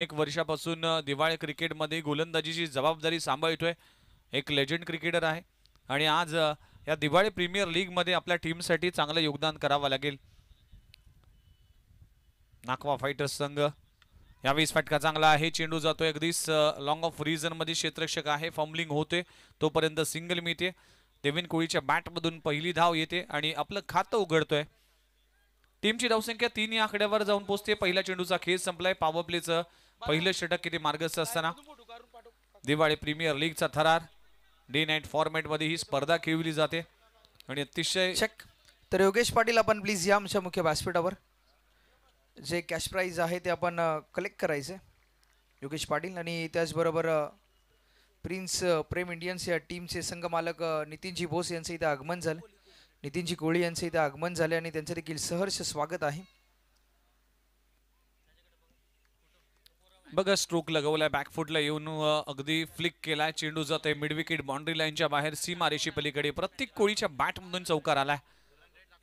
अनेक वर्षापासून दिवाळी क्रिकेटमध्ये गोलंदाजीची जबाबदारी सांभाळतोय एक लेजेंड क्रिकेटर आहे आणि आज या दिवाळी प्रीमियर लीग मध्ये आपल्या टीमसाठी चांगलं योगदान करावं लागेल नाकवा फायटर्स संघ वीस फटका चांगला आहे चेंडू जातोय अगदी लॉंग ऑफ मध्ये क्षेत्रक्षक आहे फॉम्बलिंग होते तोपर्यंत सिंगल मिळते देवीन कोळीच्या बॅटमधून पहिली धाव येते आणि आपलं खातं उघडतोय टीमची धावसंख्या तीन या आकड्यावर जाऊन पोहोचते पहिल्या चेंडूचा खेळ संपलाय पॉवर प्लेचं पहिलं षटक किती मार्गस्थ असताना दिवाळी प्रीमियर लीगचा थरार डे नाईट फॉर्मॅटमध्ये ही स्पर्धा खेळली जाते आणि अतिशय तर योगेश पाटील आपण प्लीज या आमच्या मुख्य व्यासपीठावर जे कॅश प्राईज आहे ते आपण कलेक्ट करायचे योगेश पाटील आणि त्याचबरोबर प्रिन्स प्रेम इंडियन्स या टीमचे संघमालक नितीनजी बोस यांचं इथे आगमन झालं नितीनजी कोळी यांचं इथे आगमन झाले आणि त्यांचं देखील सहर्ष स्वागत आहे बघा स्ट्रोक लगवलाय बॅकफुटला येऊन अगदी फ्लिक केलाय चेंडू जात आहे मिडविकेट बाउंड्री लाईनच्या बाहेर सीमारेशी पलीकडे प्रत्येक कोळीच्या बॅटमधून चौकार आलाय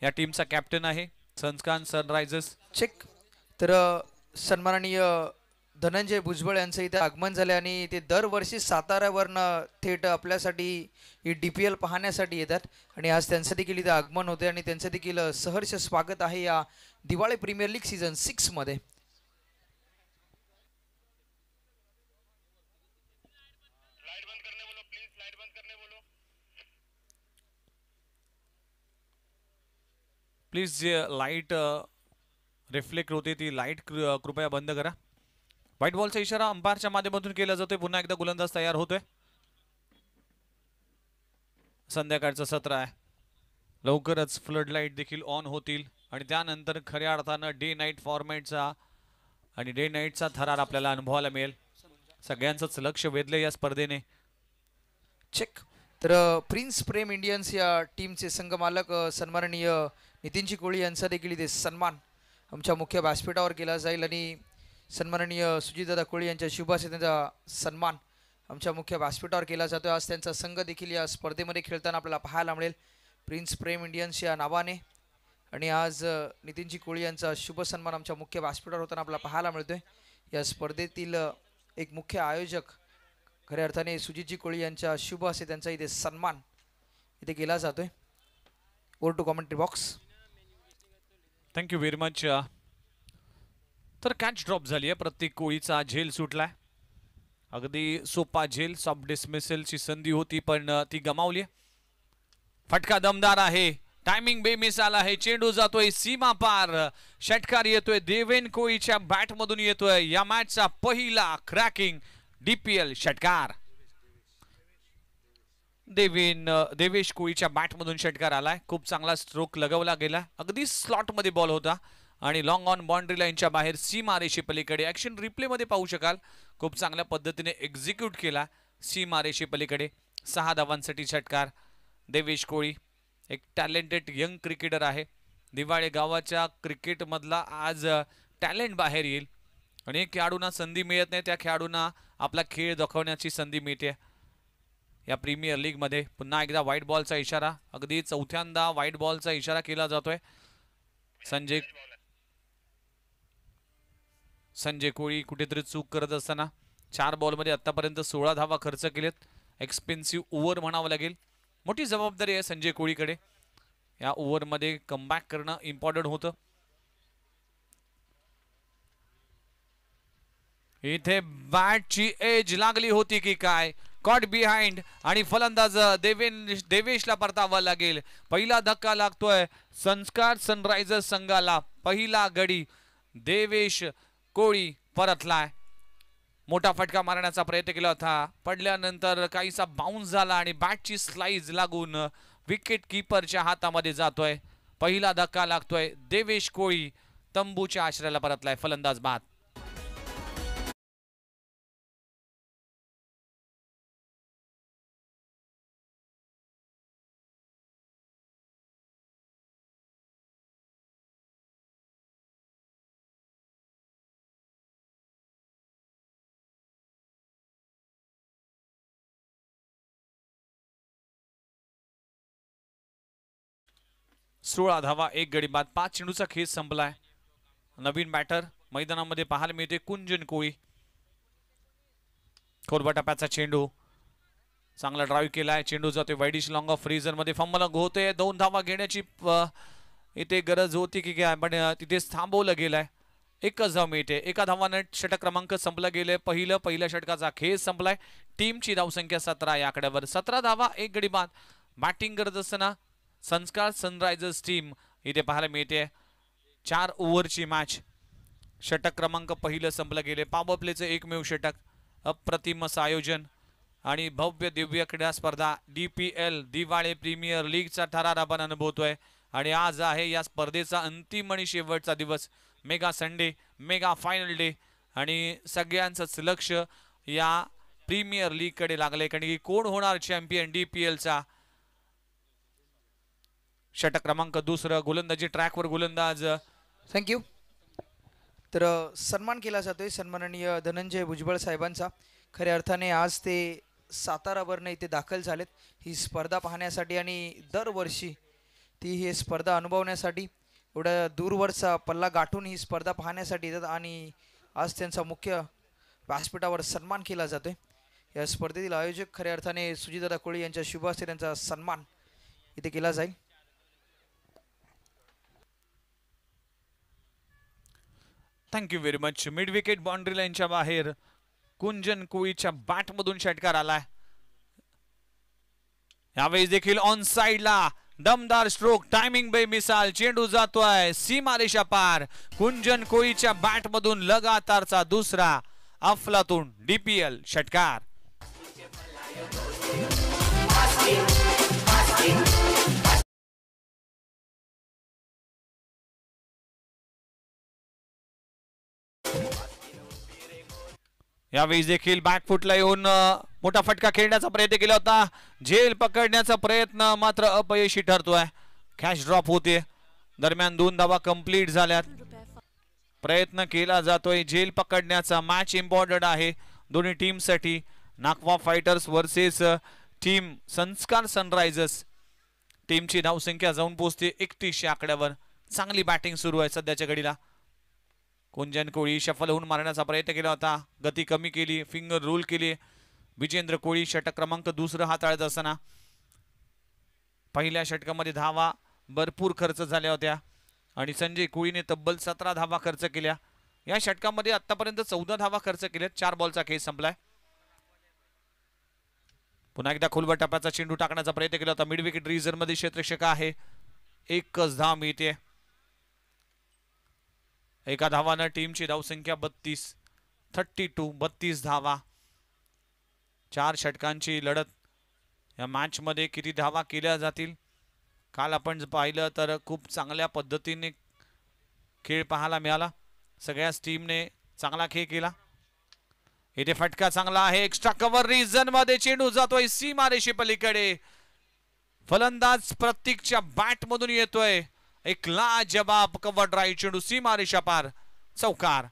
या टीमचा कॅप्टन आहे सनस्कान सनरायझर्स चेक तर सन्माननीय धनंजय भुजबळ यांचं इथे आगमन झाले आणि ते दरवर्षी साताऱ्यावरनं थेट आपल्यासाठी ही डी पी एल पाहण्यासाठी येतात आणि आज त्यांचं देखील इथे आगमन होते आणि त्यांचं देखील सहर्ष स्वागत आहे या दिवाळी प्रीमियर लीग सीझन सिक्समध्ये प्लीज जे लाईट रिफ्लेक्ट होते ती लाईट कृपया बंद करा व्हाईट बॉलचा इशारा अंपायरच्या माध्यमातून केला जातोय पुन्हा एकदा गोलंदाज तयार होतोय संध्याकाळचं सत्र आहे लवकरच फ्लड लाईट देखील ऑन होतील आणि त्यानंतर खऱ्या अर्थानं डे नाईट फॉर्मॅटचा आणि डे नाईटचा थरार आपल्याला अनुभवायला मिळेल सगळ्यांचंच लक्ष वेधलं या स्पर्धेने चेक तर प्रिन्स प्रेम इंडियन्स या टीमचे संघमालक सन्माननीय नितीनजी कोळी यांचा देखील इथे सन्मान आमच्या मुख्य व्यासपीठावर केला जाईल आणि सन्माननीय सुजितदादा कोळी यांच्या असे त्यांचा सन्मान आमच्या मुख्य व्यासपीठावर केला जातो आज त्यांचा संघ देखील या स्पर्धेमध्ये खेळताना आपल्याला पाहायला मिळेल प्रिन्स प्रेम इंडियन्स या नावाने आणि आज नितीनजी कोळी यांचा शुभ सन्मान आमच्या मुख्य व्यासपीठावर होताना आपल्याला पाहायला मिळतोय या स्पर्धेतील एक मुख्य आयोजक खऱ्या अर्थाने सुजितजी कोळी यांच्या शुभ असे त्यांचा इथे सन्मान इथे केला जातोय over to commentary box thank you very much तर कॅच ड्रॉप झाली आहे प्रत्येक कोळीचा झेल सुटलाय अगदी सोपा झेल सॉफ्ट संधी होती पण uh, ती गमावली फटका दमदार आहे टायमिंग बेमिसाल आहे चेंडू जातोय सीमा पार षटकार येतोय देवेन कोळीच्या बॅटमधून येतोय या मॅचचा पहिला क्रॅकिंग डीपीएल षटकार देवीन देवेश कोळीच्या बॅटमधून षटकार आलाय खूप चांगला स्ट्रोक लगवला गेला अगदी स्लॉटमध्ये बॉल होता आणि लॉंग ऑन बाउंड्री लाईनच्या बाहेर मारेशी पलीकडे ॲक्शन रिप्लेमध्ये पाहू शकाल खूप चांगल्या पद्धतीने एक्झिक्यूट केला मारेशी पलीकडे सहा धावांसाठी षटकार देवेश कोळी एक टॅलेंटेड यंग क्रिकेटर आहे दिवाळे गावाच्या क्रिकेटमधला आज टॅलेंट बाहेर येईल अनेक खेळाडूंना संधी मिळत नाही त्या खेळाडूंना आपला खेळ दाखवण्याची संधी मिळते या प्रीमियर लीग मध्ये पुन्हा एकदा व्हाईट बॉलचा इशारा अगदी चौथ्यांदा व्हाईट बॉलचा इशारा केला जातोय संजय संजय कोळी कुठेतरी चूक करत असताना चार बॉलमध्ये आतापर्यंत सोळा धावा खर्च केलेत एक्सपेन्सिव्ह ओव्हर म्हणावं लागेल मोठी जबाबदारी आहे संजय कोळीकडे या ओव्हरमध्ये कमबॅक करणं इम्पॉर्टंट होतं इथे बॅटची एज लागली होती की काय कॉट बिहाइंड आणि फलंदाज देवेश देवेशला परतावा लागेल पहिला धक्का लागतोय संस्कार सनरायझर्स संघाला पहिला गडी देवेश कोळी परतलाय मोठा फटका मारण्याचा प्रयत्न केला होता पडल्यानंतर काहीसा बाउन्स झाला आणि बॅटची स्लाईज लागून विकेट किपरच्या हातामध्ये जातोय पहिला धक्का लागतोय देवेश कोळी तंबूच्या आश्रयाला परतलाय फलंदाज बाद सोळा धावा एक गडी बाद पाच चेंडूचा खेस संपलाय नवीन बॅटर मैदानामध्ये पाहायला मिळते कुंजन कोळी कोरबा चेंडू चांगला ड्राईव्ह केलाय चेंडू जातोय वाईडिश लॉंग ऑफ फ्रीजर मध्ये फंबल होते दोन धावा घेण्याची इथे गरज होती की काय पण तिथेच थांबवलं गेलाय एकच धाव मिळते एका धावानं षटक क्रमांक संपला गेले पहिलं पहिल्या षटकाचा खेळ संपलाय टीमची धावसंख्या सतरा या आकड्यावर सतरा धावा एक गडी बाद बॅटिंग करत असताना संस्कार सनरायझर्स टीम इथे पाहायला मिळते चार ओव्हरची मॅच षटक क्रमांक पहिलं संपलं गेले पॉवर एकमेव षटक अप्रतिम आयोजन आणि भव्य दिव्य क्रीडा स्पर्धा D P L Diwali premier लीगचा ठरार आपण अनुभवतोय आणि आज आहे या स्पर्धेचा अंतिम आणि शेवटचा दिवस mega Sunday mega final day आणि सगळ्यांचंच लक्ष या प्रीमियर लीगकडे लागलं आहे कारण की कोण होणार चॅम्पियन डी पी एलचा षटक क्रमांक दुसरं गोलंदाजी ट्रॅकवर गोलंदाज थँक्यू तर सन्मान केला जातोय सन्माननीय धनंजय भुजबळ साहेबांचा खऱ्या अर्थाने आज ते सातारावरनं इथे दाखल झालेत ही स्पर्धा पाहण्यासाठी आणि दरवर्षी ती ही स्पर्धा अनुभवण्यासाठी एवढ्या दूरवरचा पल्ला गाठून ही स्पर्धा पाहण्यासाठी येतात आणि आज त्यांचा मुख्य व्यासपीठावर सन्मान केला जातोय या स्पर्धेतील आयोजक खऱ्या अर्थाने सुजितदादा कोळी यांच्या शुभ त्यांचा सन्मान इथे केला जाईल thank you very much mid wicket boundary लाईनच्या बाहेर कुंजन कोईच्या बॅटमधून षटकार आला यावेळी देखील ऑन साइडला दमदार स्ट्रोक टायमिंग बे मिसाल चेंडू जातोय सीमारेषा पार कुंजन कोळीच्या बॅटमधून लगातारचा दुसरा अफलातून डीपीएल षटकार यावेळी देखील बॅकफुटला येऊन मोठा फटका खेळण्याचा प्रयत्न केला होता झेल पकडण्याचा प्रयत्न मात्र अपयशी ठरतोय कॅश ड्रॉप होते दरम्यान दोन धावा कंप्लीट झाल्यात प्रयत्न केला जातोय झेल पकडण्याचा मॅच इम्पॉर्टंट आहे दोन्ही टीमसाठी Nagwa fighters versus team Sanskar sunrisers टीमची धावसंख्या जाऊन पोहोचते एकतीसशे आकड्यावर चांगली बॅटिंग सुरू आहे सध्याच्या घडीला कुंजन कोळी शफल होऊन मारण्याचा प्रयत्न केला होता गती कमी केली फिंगर रोल केली विजेंद्र कोळी षटक क्रमांक दुसरं हाताळत असताना पहिल्या षटकामध्ये धावा भरपूर खर्च झाल्या होत्या आणि संजय कोळीने तब्बल सतरा धावा खर्च केल्या या षटकामध्ये आतापर्यंत चौदा धावा खर्च केल्या चार बॉलचा खेस संपलाय पुन्हा एकदा खोलवर टप्प्याचा चेंडू टाकण्याचा प्रयत्न केला होता मिडविकेट क्षेत्र क्षेत्रक्षका आहे एकच धाव मिळते एका धावानं टीमची धावसंख्या बत्तीस थर्टी टू बत्तीस धावा चार षटकांची लढत या मॅचमध्ये किती धावा केल्या जातील काल आपण पाहिलं तर खूप चांगल्या पद्धतीने खेळ पाहायला मिळाला सगळ्याच टीमने चांगला खेळ केला येथे फटका चांगला आहे एक्स्ट्रा कव्हर रिझन मध्ये चेंडू जातोय सीमारेषे पलीकडे फलंदाज प्रतीकच्या बॅटमधून येतोय एक ला जबाब कवड राईट चेंडू मारेशा पार चौकार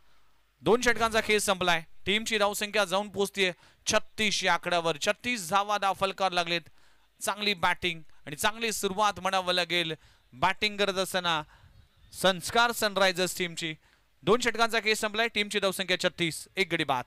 दोन षटकांचा खेळ संपलाय टीमची धावसंख्या जाऊन पोचतीये छत्तीस या आकड्यावर छत्तीस धावा दाफलकार लागलेत चांगली बॅटिंग आणि चांगली सुरुवात म्हणावं लागेल बॅटिंग करत असताना संस्कार सनरायझर्स टीमची दोन षटकांचा केस संपलाय टीमची धावसंख्या छत्तीस एक गडी बाद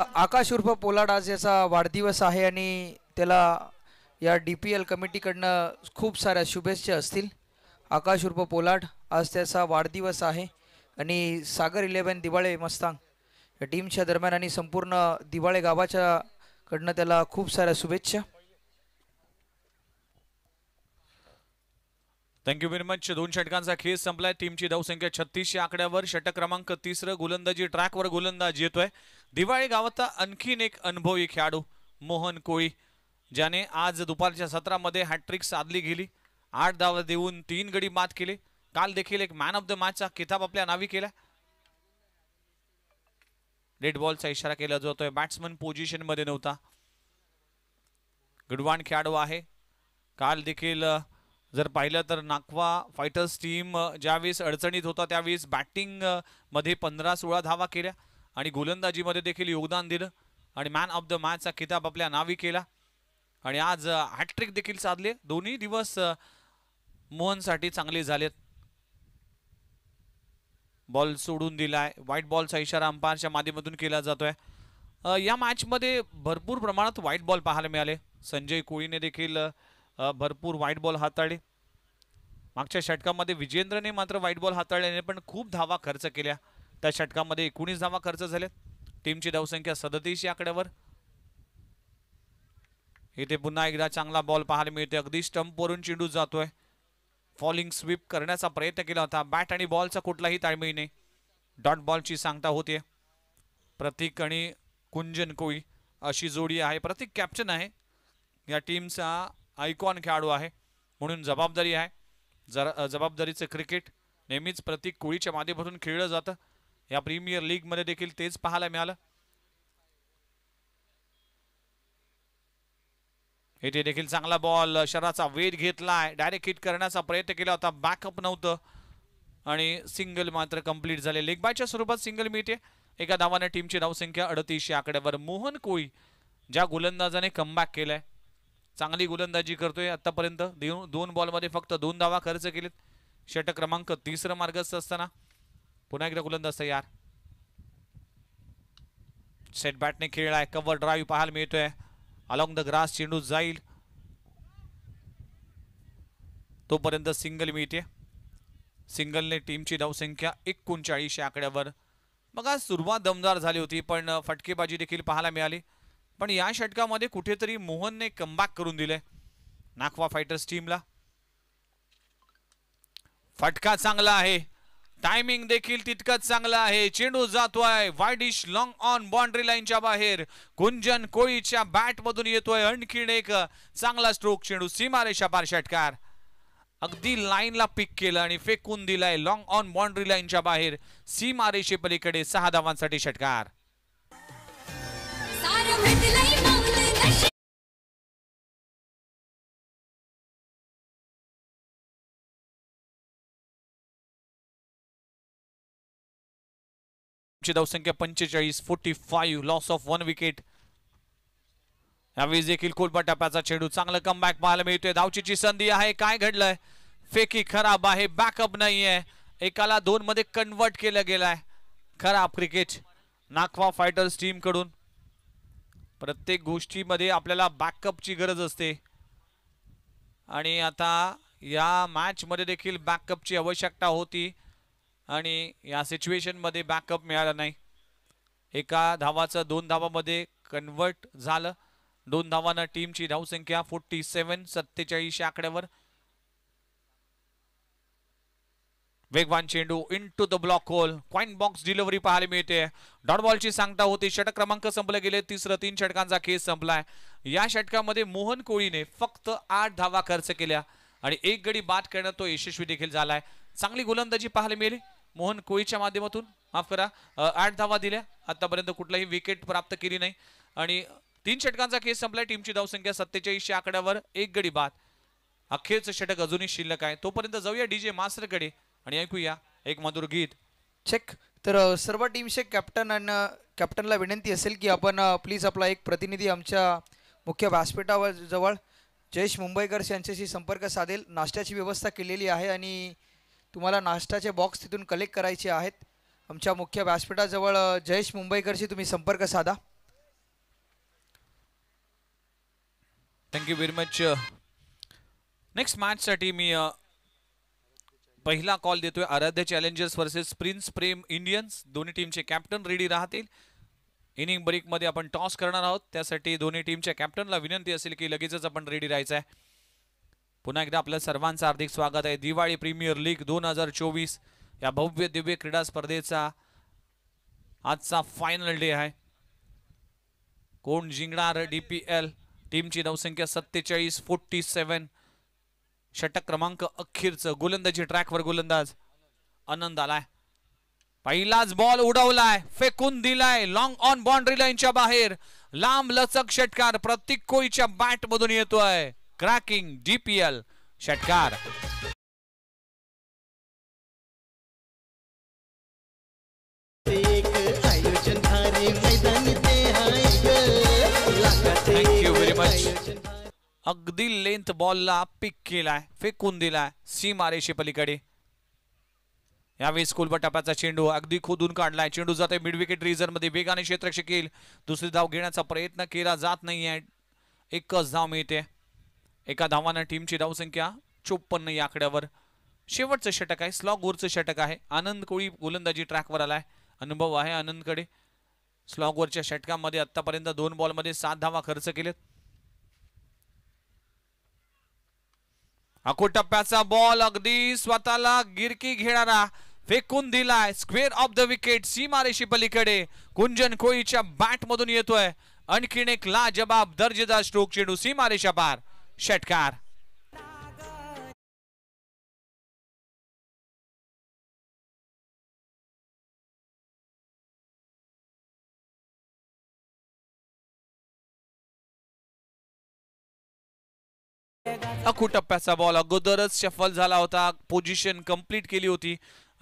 आकाश उर्फ पोलाड आज याचा वाढदिवस आहे आणि त्याला या डी पी एल कमिटीकडनं खूप साऱ्या शुभेच्छा असतील आकाश उर्फ पोलाड आज त्याचा वाढदिवस आहे आणि सागर इलेवन दिवाळे मस्तांग या टीमच्या दरम्यान आणि संपूर्ण दिवाळे गावाच्या त्याला खूप साऱ्या शुभेच्छा थँक्यू व्हेरी मच दोन षटकांचा खेळ संपलाय टीमची धावसंख्या छत्तीस या आकड्यावर षटक क्रमांक तिसरं गोलंदाजी ट्रॅकवर गोलंदाज येतोय दिवाळी गावात आणखीन एक अनुभवी खेळाडू मोहन कोळी ज्याने आज दुपारच्या सत्रामध्ये हॅट्रिक साधली गेली आठ धाव देऊन तीन गडी मात केले काल देखील एक मॅन ऑफ द मॅचचा किताब आपल्या नावी केला डेड बॉलचा इशारा केला जातोय बॅट्समन पोझिशन मध्ये नव्हता गुडवान खेळाडू आहे काल देखील जर पाहिलं तर नाकवा फायटर्स टीम ज्यावेळेस अडचणीत होता त्यावेळेस बॅटिंगमध्ये पंधरा सोळा धावा केल्या आणि गोलंदाजीमध्ये देखील योगदान दिलं आणि मॅन ऑफ द मॅचचा किताब आपल्या नावी केला आणि आज हॅट्रिक देखील साधले दोन्ही दिवस मोहनसाठी चांगले झालेत बॉल सोडून दिलाय व्हाईट बॉलचा इशारा अंपायरच्या माध्यमातून केला जातोय या मॅचमध्ये भरपूर प्रमाणात व्हाईट बॉल पाहायला मिळाले संजय कोळीने देखील भरपूर वाईट बॉल हाताळले मागच्या षटकामध्ये विजेंद्रने मात्र वाईट बॉल हाताळल्याने पण खूप धावा खर्च केल्या त्या षटकामध्ये एकोणीस धावा खर्च झाल्या टीमची धावसंख्या सदतीस या आकड्यावर इथे पुन्हा एकदा चांगला बॉल पाहायला मिळते अगदी स्टंपवरून चेंडू जातोय फॉलिंग स्वीप करण्याचा प्रयत्न केला होता बॅट आणि बॉलचा कुठलाही ताळमेळ नाही डॉट बॉलची सांगता होते प्रतीक आणि कुंजन कोई अशी जोडी आहे प्रतीक कॅप्टन आहे या टीमचा आयकॉन खेळाडू आहे म्हणून जबाबदारी आहे जरा जबाबदारीचं क्रिकेट नेहमीच प्रतीक कोळीच्या माध्यमातून खेळलं जातं या प्रीमियर लीगमध्ये देखील तेच पाहायला मिळालं इथे देखील चांगला बॉल शरीराचा वेध घेतलाय डायरेक्ट हिट करण्याचा प्रयत्न केला होता बॅकअप नव्हतं आणि सिंगल मात्र कंप्लीट झाले लेग बायच्या स्वरूपात सिंगल मिळते एका धावाने टीमची धावसंख्या अडतीसशे आकड्यावर मोहन कोळी ज्या गोलंदाजाने कमबॅक केलंय चांगली गोलंदाजी करतोय आतापर्यंत दोन बॉलमध्ये फक्त दोन धावा खर्च केलेत षट क्रमांक तिसरं मार्गस्थ असताना पुन्हा एकदा गोलंदाज तयार सेट बॅटने खेळलाय कव्हर ड्राईव्ह पाहायला मिळतोय अलॉंग द ग्रास चेंडू जाईल तोपर्यंत सिंगल मिळते सिंगलने टीमची धावसंख्या एकोणचाळीस आकड्यावर बघा सुरुवात दमदार झाली होती पण फटकेबाजी देखील पाहायला मिळाली पण या षटकामध्ये कुठेतरी मोहनने कमबॅक करून दिले नाखवा फायटर्स टीमला फटका चांगला आहे टायमिंग देखील तितकंच चांगला आहे चेंडू जातोय वायडिश लॉंग ऑन बाउंड्री लाईनच्या बाहेर गुंजन कोळीच्या बॅट मधून येतोय आणखीन एक चांगला स्ट्रोक चेंडू सीमारेषा पार षटकार अगदी लाईनला पिक केलं आणि फेकून दिलाय लॉंग ऑन बाउंड्री लाईनच्या बाहेर सीमारेषे पलीकडे सहा धावांसाठी षटकार षटकांची धावसंख्या पंचेचाळीस forty five loss of one wicket यावेळी देखील कोलपा टप्प्याचा चेडू चांगलं कम बॅक पाहायला मिळतोय धावचीची संधी आहे काय घडलंय फेकी खराब आहे बॅकअप नाही आहे एकाला दोन मध्ये कन्वर्ट केलं गेलाय खराब क्रिकेट नाखवा फायटर्स टीम कडून प्रत्येक गोष्टीमध्ये आपल्याला बॅकअपची गरज असते आणि आता या मॅच मध्ये देखील बॅकअपची आवश्यकता होती आणि या सिच्युएशनमध्ये बॅकअप मिळालं नाही एका धावाचं दोन धावामध्ये कन्वर्ट झालं दोन धावानं टीमची धावसंख्या फोर्टी सेव्हन सत्तेचाळीस आकड्यावर वेगवान चेंडू into the block hole क्वाइन बॉक्स डिलिव्हरी पाहायला मिळते डॉट बॉलची सांगता होती षटक क्रमांक संपले गेले तिसरं तीन षटकांचा खेळ संपलाय या षटकामध्ये मोहन कोळीने फक्त आठ धावा खर्च केल्या आणि एक गडी बाद करणं तो यशस्वी देखील झालाय चांगली गोलंदाजी पाहायला मिळेल मोहन कोळीच्या माध्यमातून माफ करा आठ धावा दिल्या आतापर्यंत कुठलाही विकेट प्राप्त केली नाही आणि तीन षटकांचा केस संपला टीमची धावसंख्या सत्तेचाळीसशे आकड्यावर एक गडी बाद अखेरचं षटक अजूनही शिल्लक आहे तोपर्यंत जाऊया डीजे मास्टरकडे आणि ऐकूया एक मधुर गीत चेक तर सर्व टीमचे कॅप्टन आणि कॅप्टनला विनंती असेल की आपण प्लीज आपला एक प्रतिनिधी आमच्या मुख्य व्यासपीठावर जवळ जयेश मुंबईकर यांच्याशी संपर्क साधेल नाश्त्याची व्यवस्था केलेली आहे आणि तुम्हाला नाश्ताचे बॉक्स तिथून कलेक्ट करायचे आहेत आमच्या मुख्य व्यासपीठाजवळ जयेश मुंबईकरशी तुम्ही संपर्क साधा थँक्यू व्हेरी मच नेक्स्ट मॅचसाठी मी पहिला कॉल देतोय Aaradhya challengers versus prince Prem Indians दोन्ही टीमचे कॅप्टन रेडी राहतील इनिंग मध्ये आपण टॉस करणार आहोत त्यासाठी दोन्ही टीमच्या कॅप्टनला विनंती असेल की लगेचच आपण रेडी राहायचं आहे पुन्हा एकदा आपल्या सर्वांचं हार्दिक स्वागत आहे दिवाळी प्रीमियर लीग दोन हजार चोवीस या भव्य दिव्य क्रीडा स्पर्धेचा आजचा फायनल डे आहे कोण जिंकणार डी पी एल टीमची नवसंख्या सत्तेचाळीस फोर्टी सेवन षटक क्रमांक अखेरचं गोलंदाजी ट्रॅकवर गोलंदाज आनंद आलाय पहिलाच बॉल उडवलाय फेकून दिलाय लॉंग ऑन बाउंड्री लाईनच्या बाहेर लांब लचक षटकार प्रतीक कोईच्या बॅट मधून येतोय क्रॅकिंग डीपीएल षटकार थँक्यू व्हेरी मच अगदी लेंथ बॉलला पिक केलाय फेकून दिलाय मारेशी पलीकडे यावेळी स्कूल बटाप्याचा चेंडू अगदी खोदून काढलाय चेंडू जाते मिड विकेट रिझन मध्ये वेगाने क्षेत्र शिकेल दुसरी धाव घेण्याचा प्रयत्न केला जात नाहीये एकच धाव मिळते एका धावानं टीमची धावसंख्या चोपन्न या आकड्यावर शेवटचं षटक आहे स्लॉग षटक आहे आनंद कोळी गोलंदाजी ट्रॅकवर आलाय अनुभव आहे आनंदकडे स्लॉग षटकामध्ये आतापर्यंत दोन बॉलमध्ये सात धावा खर्च केलेत अको टप्प्याचा बॉल अगदी स्वतःला गिरकी घेणारा फेकून दिलाय स्क्वेअर ऑफ द विकेट सीमारेशी पलीकडे कुंजन कोळीच्या बॅट मधून येतोय आणखीन एक लाजबाब दर्जेदार स्ट्रोक चेडू सीमारेशा पार षटकार अखू टप्प्याचा बॉल अगोदरच शफल झाला होता पोझिशन कंप्लीट केली होती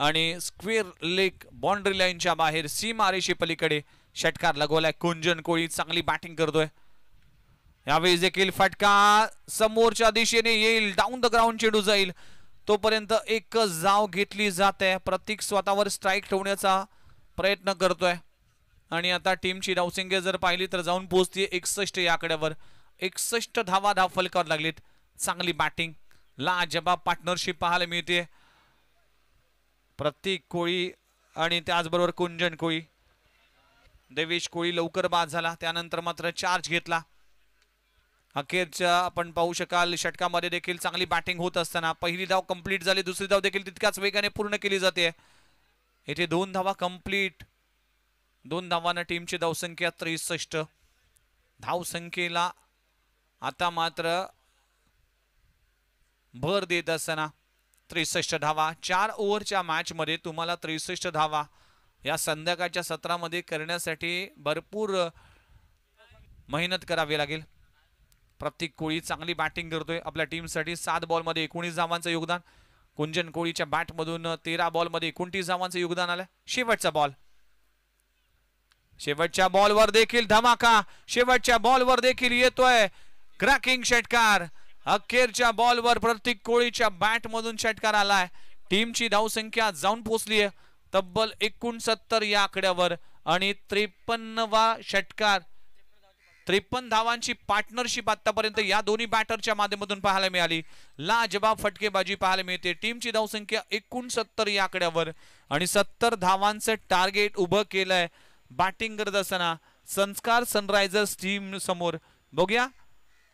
आणि स्क्वेअर लेग बाउंड्री लाईनच्या बाहेर सीमारेशी पलीकडे षटकार लगवलाय कुंजन कोळी चांगली बॅटिंग करतोय यावेळी देखील फटका समोरच्या दिशेने येईल डाऊन द ग्राउंड चेडू जाईल तोपर्यंत एक जाव घेतली जाते प्रतीक स्वतःवर स्ट्राईक ठेवण्याचा प्रयत्न करतोय आणि आता टीमची डावसिंगे जर पाहिली तर जाऊन पोहोचते एकसष्ट या आकड्यावर एकसष्ट धावा धाव फलकावर लागलीत चांगली बॅटिंग ला जबाब पार्टनरशिप पाहायला मिळते प्रतीक कोळी आणि त्याचबरोबर कुंजन कोळी देवेश कोळी लवकर बाद झाला त्यानंतर मात्र चार्ज घेतला अखेरच्या आपण पाहू शकाल षटकामध्ये देखील चांगली बॅटिंग होत असताना पहिली धाव कंप्लीट झाली दुसरी धाव देखील तितक्याच वेगाने पूर्ण केली जाते येथे दोन धावा कंप्लीट दोन धावांना टीमची धावसंख्या त्रेसष्ट धावसंख्येला आता मात्र भर देत असताना त्रेसष्ट धावा चार ओव्हरच्या मॅचमध्ये तुम्हाला त्रेसष्ट धावा या संध्याकाळच्या सत्रामध्ये करण्यासाठी भरपूर मेहनत करावी लागेल प्रत्येक कोळी चांगली बॅटिंग करतोय आपल्या टीमसाठी सात बॉलमध्ये एकोणीस धावांचं योगदान कुंजन कोळीच्या बॅटमधून तेरा बॉलमध्ये एकोणतीस धावांचं योगदान आलं शेवटचा बॉल शेवटच्या बॉलवर देखील धमाका शेवटच्या बॉलवर देखील येतोय क्रॅकिंग षटकार अखेरच्या बॉलवर प्रत्येक कोळीच्या बॅटमधून षटकार आलाय टीमची धावसंख्या जाऊन पोहोचली आहे तब्बल एकोणसत्तर या आकड्यावर आणि त्रेपन्नवा षटकार त्रेपन्न धावांची पार्टनरशिप आतापर्यंत या दोन्ही बॅटरच्या माध्यमातून पाहायला मिळाली लाजबाब फटकेबाजी पाहायला मिळते टीमची धावसंख्या एकोणसत्तर या आकड्यावर आणि सत्तर धावांचं टार्गेट उभं केलंय बॅटिंग करत असताना संस्कार सनरायझर्स टीम समोर बघूया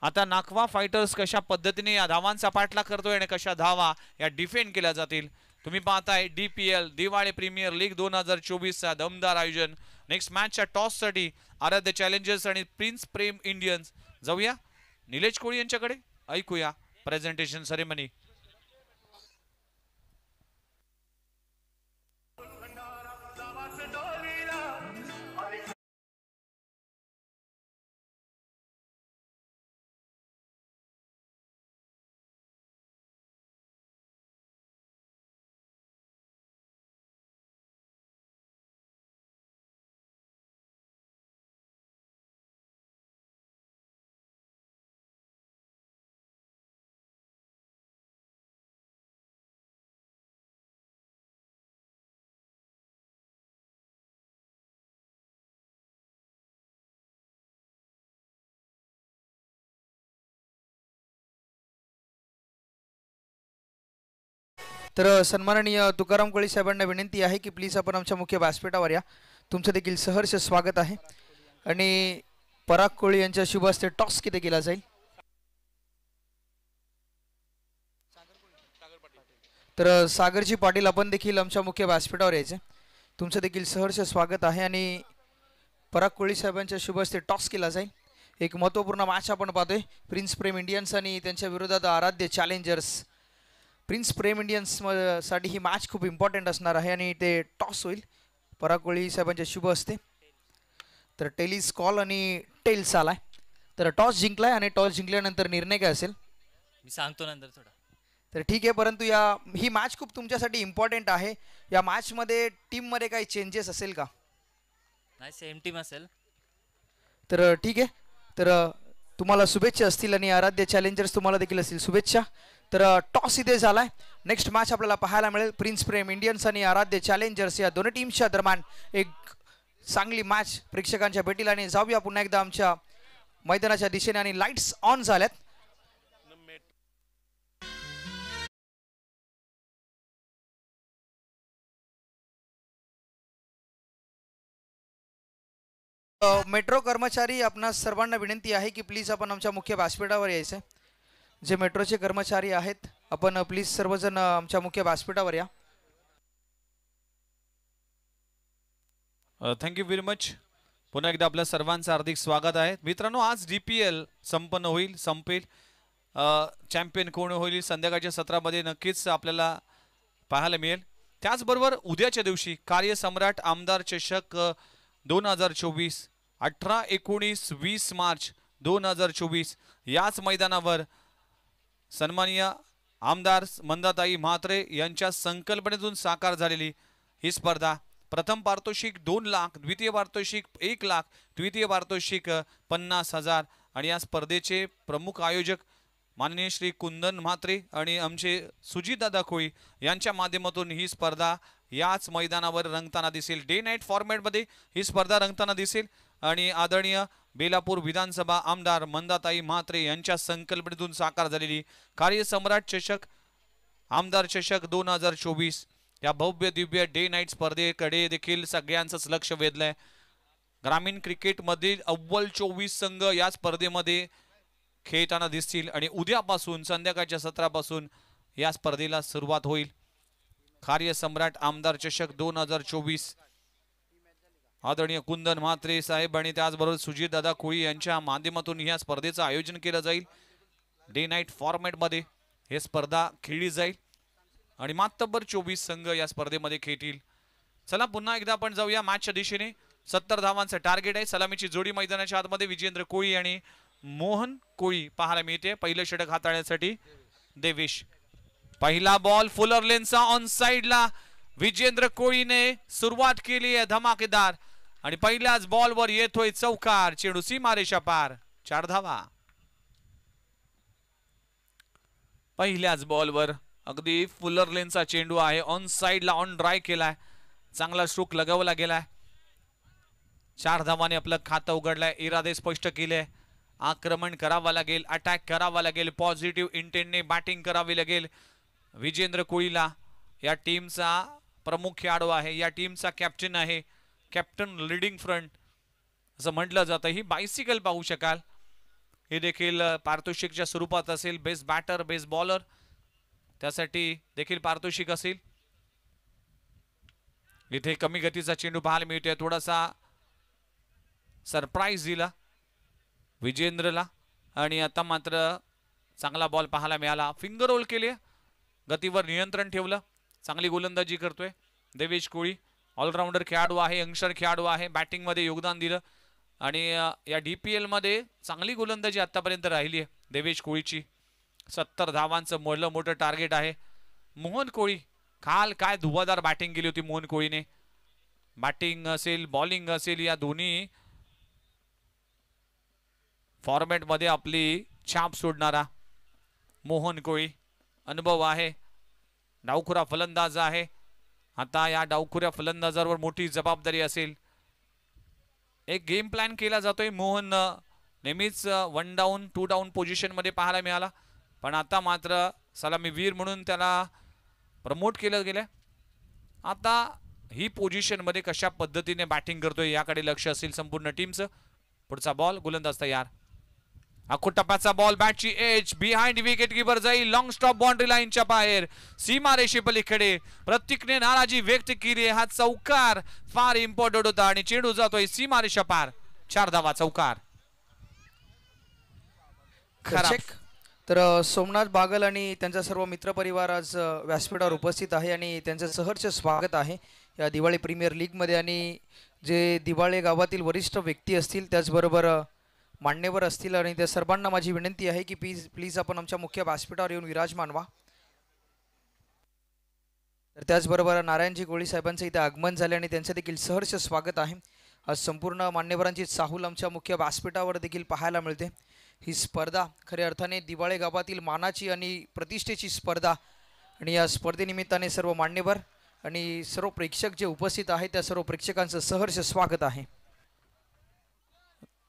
आता नाकवा फायटर्स कशा पद्धतीने या धावांचा पाठलाग करतोय आणि कशा धावा या डिफेंड केल्या जातील तुम्ही पाहताय D P L Diwali premier league दोन हजार चोवीसचा दमदार आयोजन नेक्स्ट मॅचच्या टॉससाठी आराध्य चॅलेंजर्स आणि प्रिन्स प्रेम इंडियन्स जाऊया निलेश कोळी यांच्याकडे ऐकूया प्रेझेंटेशन सेरेमनी तर सन्माननीय तुकाराम कोळी साहेबांना विनंती आहे की प्लीज आपण आमच्या मुख्य व्यासपीठावर या तुमचं देखील सहर्ष स्वागत आहे आणि पराग कोळी यांच्या शुभ हस्ते टॉस किती केला जाईल तर सागरजी पाटील आपण देखील आमच्या मुख्य व्यासपीठावर यायचे तुमचं देखील सहर्ष स्वागत आहे आणि पराग कोळी साहेबांच्या शुभ हस्ते टॉस केला जाईल एक महत्त्वपूर्ण मॅच आपण पाहतोय प्रिन्स प्रेम इंडियन्स आणि त्यांच्या विरोधात आराध्य चॅलेंजर्स प्रिन्स प्रेम इंडियन्स साठी ही मॅच खूप इम्पॉर्टंट असणार आहे आणि ते टॉस होईल पराकोळी कोळी साहेबांच्या शुभ असते तर टेलिस कॉल आणि टेल्स आलाय तर टॉस जिंकलाय आणि टॉस जिंकल्यानंतर निर्णय काय असेल मी सांगतो नंतर थोडा तर ठीक आहे परंतु या ही मॅच खूप तुमच्यासाठी इम्पॉर्टंट आहे या मॅच मध्ये टीम मध्ये काही चेंजेस असेल का नाही सेम टीम असेल तर ठीक आहे तर तुम्हाला शुभेच्छा असतील आणि आराध्य चॅलेंजर्स तुम्हाला देखील असतील शुभेच्छा तर टॉस इथे झालाय नेक्स्ट मॅच आपल्याला पाहायला मिळेल प्रिन्स प्रेम इंडियन्स आणि आराध्य चॅलेंजर्स या दोन्ही टीम्सच्या दरम्यान एक चांगली मॅच प्रेक्षकांच्या भेटीला आणि जाऊया पुन्हा एकदा आमच्या मैदानाच्या दिशेने आणि लाईट्स ऑन झाल्यात मेट्रो कर्मचारी आपणास सर्वांना विनंती आहे की प्लीज आपण आमच्या मुख्य व्यासपीठावर यायचं जे मेट्रोचे कर्मचारी आहेत आपण प्लीज सर्वजण आमच्या मुख्य व्यासपीठावर या थँक्यू वेरी मच पुन्हा एकदा आपल्या सर्वांचं हार्दिक स्वागत आहे मित्रांनो आज डीपीएल संपन्न होईल संपेल चॅम्पियन कोण होईल संध्याकाळच्या सत्रामध्ये नक्कीच आपल्याला पाहायला मिळेल त्याचबरोबर उद्याच्या दिवशी कार्यसम्राट आमदार चषक दोन हजार चोवीस अठरा एकोणीस वीस मार्च दोन हजार चोवीस याच मैदानावर सन्मानीय आमदार मंदाताई म्हात्रे यांच्या संकल्पनेतून साकार झालेली ही स्पर्धा प्रथम पारितोषिक दोन लाख द्वितीय पारितोषिक एक लाख द्वितीय पारितोषिक पन्नास हजार आणि या स्पर्धेचे प्रमुख आयोजक माननीय श्री कुंदन म्हात्रे आणि आमचे सुजितदादा खोई यांच्या माध्यमातून ही स्पर्धा याच मैदानावर रंगताना दिसेल डे नाईट फॉर्मॅटमध्ये ही स्पर्धा रंगताना दिसेल आणि आदरणीय बेलापूर विधानसभा आमदार मंदाताई म्हात्रे यांच्या संकल्पनेतून साकार झालेली कार्यसम्राट चषक आमदार चषक दोन हजार चोवीस या भव्य दिव्य डे नाईट स्पर्धेकडे देखील सगळ्यांचंच लक्ष वेधलंय ग्रामीण क्रिकेटमधील अव्वल चोवीस संघ या स्पर्धेमध्ये खेळताना दिसतील आणि उद्यापासून संध्याकाळच्या सत्रापासून या स्पर्धेला सुरुवात होईल कार्यसम्राट आमदार चषक दोन हजार चोवीस आदरणीय कुंदन म्हात्रे साहेब आणि त्याचबरोबर सुजित दादा कोळी यांच्या माध्यमातून या स्पर्धेचं आयोजन केलं जाईल डे नाईट फॉर्मॅटमध्ये हे स्पर्धा खेळली जाईल आणि मातब्बर चोवीस संघ या स्पर्धेमध्ये खेळतील चला पुन्हा एकदा आपण जाऊया मॅचच्या दिशेने सत्तर धावांचं टार्गेट आहे सलामीची जोडी मैदानाच्या आतमध्ये विजेंद्र कोळी आणि मोहन कोळी पाहायला मिळते पहिलं षटक हाताळण्यासाठी देवेश पहिला बॉल फुलर लेनचा ऑन साइडला विजेंद्र कोळीने सुरुवात केली आहे धमाकेदार आणि पहिल्याच बॉलवर येतोय चौकार चेंडू मारेशा पार चार धावा पहिल्याच बॉलवर अगदी फुलर लेनचा चेंडू आहे ऑन साईडला ऑन ड्राय केलाय चांगला स्ट्रोक लगावला गेलाय चार धावाने आपलं खातं उघडलंय इरादे स्पष्ट केले आक्रमण करावा लागेल अटॅक करावा लागेल पॉझिटिव्ह इंटेंटने बॅटिंग करावी लागेल विजेंद्र कोळीला या टीमचा प्रमुख खेळाडू आहे या टीमचा कॅप्टन आहे कॅप्टन लिडिंग फ्रंट असं म्हटलं जातं ही बायसिकल पाहू शकाल हे देखील पारितोषिकच्या स्वरूपात असेल बेस्ट बॅटर बेस्ट बॉलर त्यासाठी देखील पारितोषिक असेल इथे कमी गतीचा चेंडू पाहायला मिळतोय थोडासा सरप्राईज दिला विजेंद्रला आणि आता मात्र चांगला बॉल पाहायला मिळाला फिंगर रोल केले गतीवर नियंत्रण ठेवलं चांगली गोलंदाजी करतोय देवेश कोळी ऑलराउंडर खेळाडू आहे यंगस्टर खेळाडू आहे बॅटिंगमध्ये योगदान दिलं आणि या डी पी एलमध्ये चांगली गोलंदाजी आत्तापर्यंत राहिली आहे देवेश कोळीची सत्तर धावांचं मोठं मोठं टार्गेट आहे मोहन कोळी काल काय धुवादार बॅटिंग केली होती मोहन कोळीने बॅटिंग असेल बॉलिंग असेल या दोन्ही फॉर्मॅटमध्ये आपली छाप सोडणारा मोहन कोळी अनुभव आहे नावखुरा फलंदाज आहे आता या डावखुऱ्या फलंदाजावर मोठी जबाबदारी असेल एक गेम प्लॅन केला जातोय मोहन नेहमीच वन डाऊन टू डाऊन पोझिशनमध्ये पाहायला मिळाला पण आता मात्र वीर म्हणून त्याला प्रमोट केलं गेलं आता ही पोझिशनमध्ये कशा पद्धतीने बॅटिंग करतोय याकडे लक्ष असेल संपूर्ण टीमचं पुढचा बॉल गोलंदाज तयार अखुट टप्प्याचा बॉल बॅटची एच बिहाइंड विकेट किपर जाईल लॉंग स्टॉप बाउंड्री लाईनच्या बाहेर सीमारेषे पलीकडे प्रत्येकने नाराजी व्यक्त केली हा चौकार फार इम्पॉर्टंट होता आणि चेंडू जातोय रेषा पार चार धावा चौकार तर सोमनाथ बागल आणि त्यांचा सर्व मित्रपरिवार आज व्यासपीठावर उपस्थित आहे आणि त्यांचं सहर्ष स्वागत आहे या दिवाळी प्रीमियर लीगमध्ये आणि जे दिवाळे गावातील वरिष्ठ व्यक्ती असतील त्याचबरोबर मान्यवर असतील आणि त्या सर्वांना माझी विनंती आहे की प्लीज प्लीज आपण आमच्या मुख्य व्यासपीठावर येऊन विराज मानवा तर त्याचबरोबर नारायणजी गोळी साहेबांचं इथे आगमन झाले आणि त्यांचं देखील सहर्ष स्वागत आहे आज संपूर्ण मान्यवरांची चाहूल आमच्या मुख्य व्यासपीठावर देखील पाहायला मिळते ही स्पर्धा खऱ्या अर्थाने दिवाळे गावातील मानाची आणि प्रतिष्ठेची स्पर्धा आणि या स्पर्धेनिमित्ताने सर्व मान्यवर आणि सर्व प्रेक्षक जे उपस्थित आहेत त्या सर्व प्रेक्षकांचं सहर्ष स्वागत आहे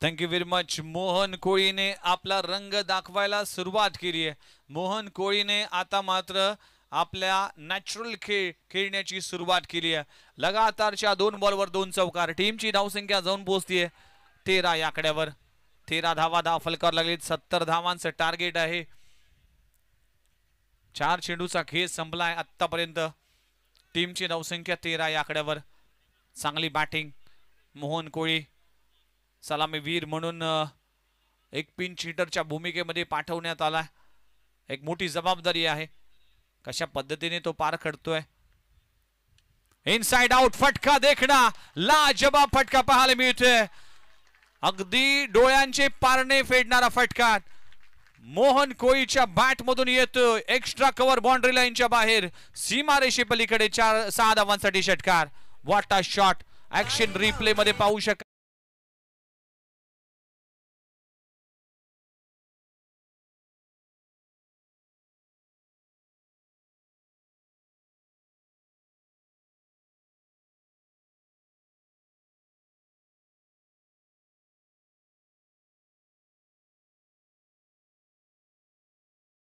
थँक्यू व्हेरी मच मोहन कोळीने आपला रंग दाखवायला सुरुवात केली आहे मोहन कोळीने आता मात्र आपल्या नॅचरल खेळ खेळण्याची सुरुवात केली आहे लगातारच्या दोन बॉलवर दोन चौकार टीमची धावसंख्या जाऊन आहे तेरा या आकड्यावर तेरा धावा दहा फलकावर लागले सत्तर धावांचं टार्गेट आहे चार चेंडूचा खेळ संपला आहे आत्तापर्यंत टीमची धावसंख्या तेरा या आकड्यावर चांगली बॅटिंग मोहन कोळी वीर म्हणून एक पिंच हिटरच्या भूमिकेमध्ये पाठवण्यात आला एक मोठी जबाबदारी आहे कशा पद्धतीने तो पार खडतोय साइड आउट फटका देखणा जबाब फटका पाहायला मिळतोय अगदी डोळ्यांचे पारणे फेडणारा फटका मोहन कोळीच्या मधून येतो एक्स्ट्रा कव्हर बाउंड्री लाईनच्या बाहेर सीमा पलीकडे चार सहा धावांसाठी षटकार what a shot action replay मध्ये पाहू शक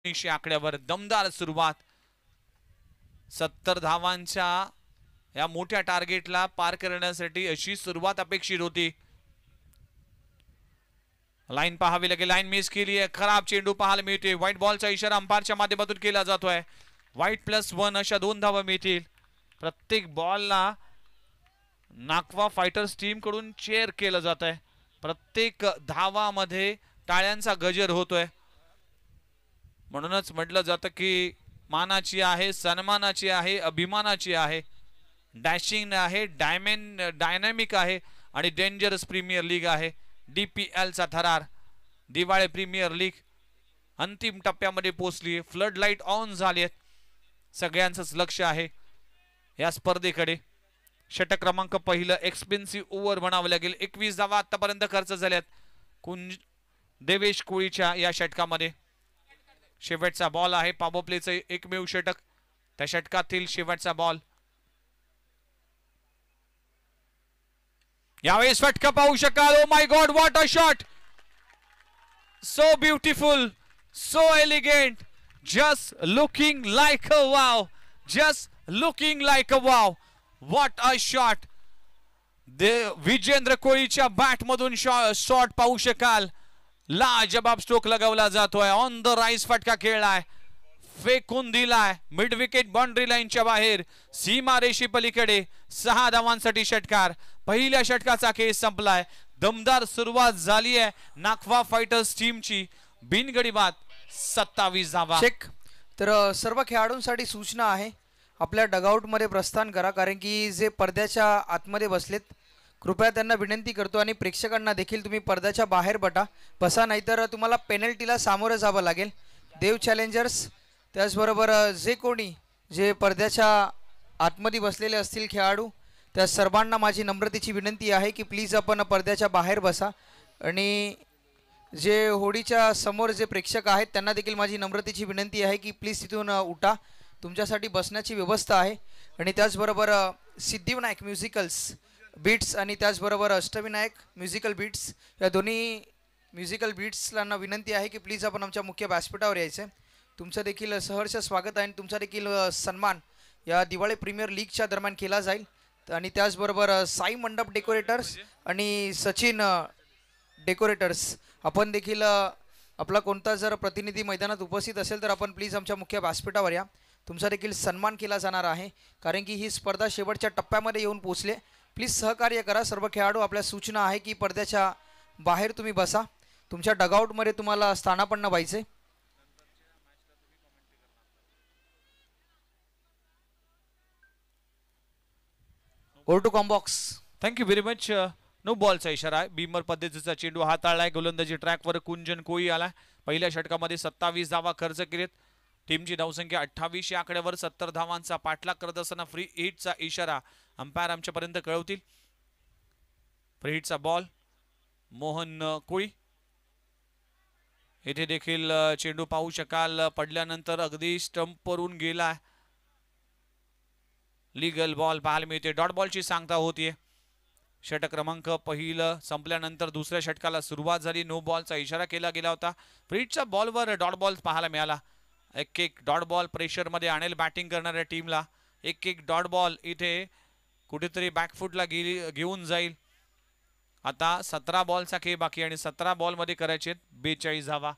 एकोणीसशे आकड्यावर दमदार सुरुवात सत्तर धावांच्या या मोठ्या टार्गेटला पार करण्यासाठी अशी सुरुवात अपेक्षित होती लाईन पहावी लागेल लाईन मिस केली आहे खराब चेंडू पाहायला मिळते व्हाईट बॉलचा इशारा अंपायरच्या माध्यमातून केला जातोय व्हाईट प्लस वन अशा दोन धावा मिळतील प्रत्येक बॉलला नाकवा फायटर्स टीम कडून चेअर केलं जात आहे प्रत्येक धावामध्ये टाळ्यांचा गजर होतोय म्हणूनच म्हटलं जातं की मानाची आहे सन्मानाची आहे अभिमानाची आहे डॅशिंग आहे डायमेन डायनॅमिक आहे आणि डेंजरस प्रीमियर लीग आहे डी पी एलचा थरार दिवाळे प्रीमियर लीग अंतिम टप्प्यामध्ये पोचली फ्लड लाईट ऑन झाली आहेत सगळ्यांचंच लक्ष आहे या स्पर्धेकडे षटक क्रमांक पहिलं एक्सपेन्सिव्ह ओव्हर म्हणावं लागेल एकवीस धावा आत्तापर्यंत खर्च झाल्यात कुंज देवेश कोळीच्या या षटकामध्ये शेवटचा बॉल आहे पाबोप्लेचं एकमेव षटक त्या षटकातील शेवटचा बॉल यावेळेस फटका पाहू शकाल oh my god what a shot so beautiful so elegant just looking like a wow just looking like a wow what a shot the Vijendra कोळीच्या बॅटमधून शॉ शॉट पाहू शकाल लाजबाब स्ट्रोक लगावला जातोय ऑन द राईस फटका खेळलाय फेकून दिलाय मिड विकेट बाउंड्री लाईनच्या बाहेर सीमा रेशी पलीकडे सहा धावांसाठी षटकार पहिल्या षटकाचा खेळ संपलाय दमदार सुरुवात झाली आहे नाखवा फायटर्स टीमची बिनगडी बात सत्तावीस धावा तर सर्व खेळाडूंसाठी सूचना आहे आपल्या मध्ये प्रस्थान करा कारण की जे पडद्याच्या आतमध्ये बसलेत कृपया त्यांना विनंती करतो आणि प्रेक्षकांना देखील तुम्ही पडद्याच्या बाहेर बटा बसा नाहीतर तुम्हाला पेनल्टीला सामोरं जावं लागेल देव चॅलेंजर्स त्याचबरोबर जे कोणी जे पडद्याच्या आतमध्ये बसलेले असतील खेळाडू त्या सर्वांना माझी नम्रतेची विनंती आहे की प्लीज आपण पडद्याच्या बाहेर बसा आणि जे होडीच्या समोर जे प्रेक्षक आहेत त्यांना देखील माझी नम्रतेची विनंती आहे की प्लीज तिथून उठा तुमच्यासाठी बसण्याची व्यवस्था आहे आणि त्याचबरोबर सिद्धिविनायक म्युझिकल्स बीट्स आणि त्याचबरोबर अष्टविनायक म्युझिकल बीट्स या दोन्ही म्युझिकल बीट्सलांना विनंती आहे की प्लीज आपण आमच्या मुख्य व्यासपीठावर यायचं तुमचं देखील सहर्ष स्वागत आहे आणि तुमचा देखील सन्मान या दिवाळी प्रीमियर लीगच्या दरम्यान केला जाईल आणि त्याचबरोबर साई मंडप डेकोरेटर्स आणि सचिन डेकोरेटर्स आपण देखील आपला कोणता जर प्रतिनिधी मैदानात उपस्थित असेल तर आपण प्लीज आमच्या मुख्य व्यासपीठावर या तुमचा देखील सन्मान केला जाणार आहे कारण की ही स्पर्धा शेवटच्या टप्प्यामध्ये येऊन पोचले प्लीज सहकार्य करा सर्व खेळाडू आपल्या सूचना आहे की पडद्याच्या बाहेर तुम्ही बसा तुमच्या डगआउटमध्ये तुम्हाला स्थानापन्न व्हायचे over to com box thank you very much no बॉलचा इशारा आहे बीमर पद्धतीचा चेंडू हाताळलाय गोलंदाजी ट्रॅकवर कुंजन कोई आलाय पहिल्या षटकामध्ये सत्तावीस धावा खर्च केलेत टीमची धावसंख्या अठ्ठावीस या आकड्यावर सत्तर धावांचा पाठलाग करत असताना फ्री एटचा इशारा अंपायर आमच्यापर्यंत कळवतील फ्रीटचा बॉल मोहन कोळी इथे देखील चेंडू पाहू शकाल पडल्यानंतर अगदी स्टंपवरून गेला लीगल बॉल पाहायला मिळते डॉट बॉलची सांगता होतीये षटक क्रमांक पहिलं संपल्यानंतर दुसऱ्या षटकाला सुरुवात झाली नो बॉलचा इशारा केला गेला होता फ्रीडच्या बॉलवर डॉट बॉल पाहायला मिळाला एक एक डॉट बॉल प्रेशरमध्ये आणेल बॅटिंग करणाऱ्या टीमला एक एक डॉट बॉल इथे कुठेतरी बॅकफूटला गेली घेऊन जाईल आता सतरा बॉलचा खेळ बाकी आणि सतरा बॉलमध्ये करायचे बेचाळीस धावा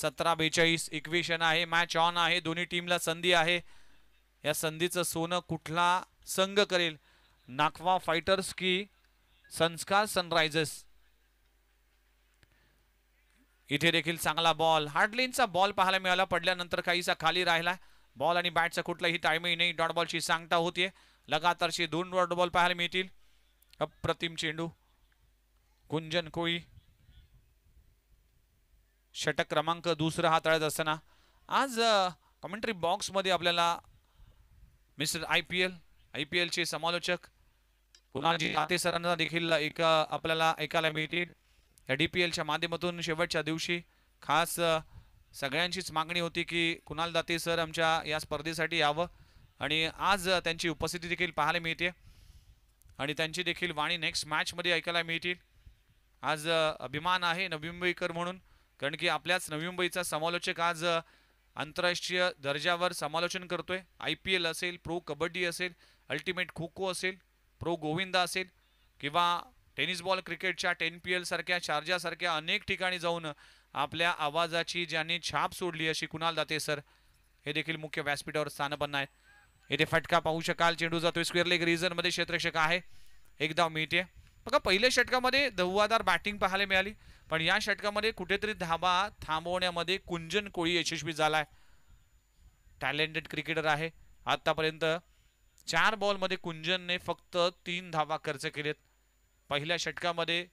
सतरा बेचाळीस इक्वेशन आहे मॅच ऑन आहे दोन्ही टीमला संधी आहे या संधीचं सोनं कुठला संघ करेल नाकवा फायटर्स की संस्कार सनरायझर्स इथे देखील चांगला बॉल हार्डलीनचा बॉल पाहायला मिळाला पडल्यानंतर काहीसा खाली राहिला बॉल आणि बॅटचा कुठलाही टायमही नाही डॉट बॉलची सांगता होतीये लगातारशी दोन डॉट बॉल पाहायला मिळतील अप्रतिम चेंडू कुंजन कोळी षटक क्रमांक दुसरा हाताळत असताना आज कमेंट्री मध्ये आपल्याला mister I P L I P एलचे समालोचक कुणाजी आते सरांना देखील एक आपल्याला ऐकायला मिळतील या डी पी एलच्या माध्यमातून शेवटच्या दिवशी खास सगळ्यांचीच मागणी होती की कुणाल दाते सर आमच्या या स्पर्धेसाठी यावं आणि आज त्यांची उपस्थिती देखील पाहायला मिळते आणि त्यांची देखील वाणी नेक्स्ट मॅचमध्ये ऐकायला मिळतील आज अभिमान आहे नवी मुंबईकर म्हणून कारण की आपल्याच नवी मुंबईचा समालोचक आज आंतरराष्ट्रीय दर्जावर समालोचन करतोय आय पी एल असेल प्रो कबड्डी असेल अल्टिमेट खो खो असेल प्रो गोविंदा असेल किंवा टेनिस बॉल क्रिकेटच्या टेन पी एलसारख्या शारजासारख्या अनेक ठिकाणी जाऊन आपल्या आवाजाची ज्यांनी छाप सोडली अशी कुणाल दाते सर हे देखील मुख्य व्यासपीठावर स्थानपन्न आहे येथे फटका पाहू शकाल चेंडू जातोय स्क्वेअर लेग रिझन मध्ये क्षेत्रक्षक आहे एक धाव मिळते बघा पहिल्या षटकामध्ये दहवादार बॅटिंग पाहायला मिळाली पण या षटकामध्ये कुठेतरी धाबा थांबवण्यामध्ये कुंजन कोळी यशस्वी झाला आहे टॅलेंटेड क्रिकेटर आहे आतापर्यंत चार बॉलमध्ये कुंजनने फक्त तीन धावा खर्च केलेत पहिल्या षटकामध्ये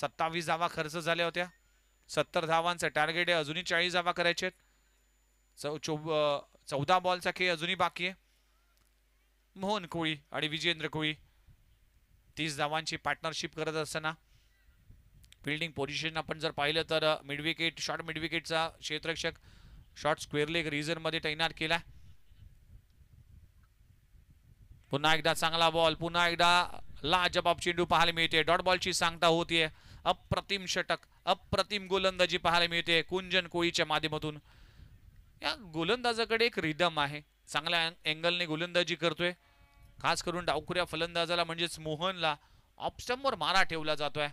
सत्तावीस धावा खर्च झाल्या होत्या सत्तर धावांचं टार्गेट आहे अजूनही चाळीस धावा करायचे चौ चो चौदा बॉलचा खेळ अजूनही बाकी आहे मोहन कोळी आणि विजेंद्र कोळी तीस धावांची पार्टनरशिप करत असताना फिल्डिंग पोझिशन आपण जर पाहिलं तर मिडविकेट शॉर्ट मिडविकेटचा क्षेत्ररक्षक शॉर्ट स्क्वेअर लेग मध्ये तैनात केला पुन्हा एकदा चांगला बॉल पुन्हा एकदा लाजबाब चेंडू पाहायला मिळते डॉट बॉलची सांगता होतीये अप्रतिम षटक अप्रतिम गोलंदाजी पाहायला मिळते कुंजन कोळीच्या माध्यमातून या गोलंदाजाकडे एक रिदम आहे चांगल्या अँगलने गोलंदाजी करतोय खास करून डावकुऱ्या फलंदाजाला म्हणजेच मोहनला ऑप्शनवर मारा ठेवला जातोय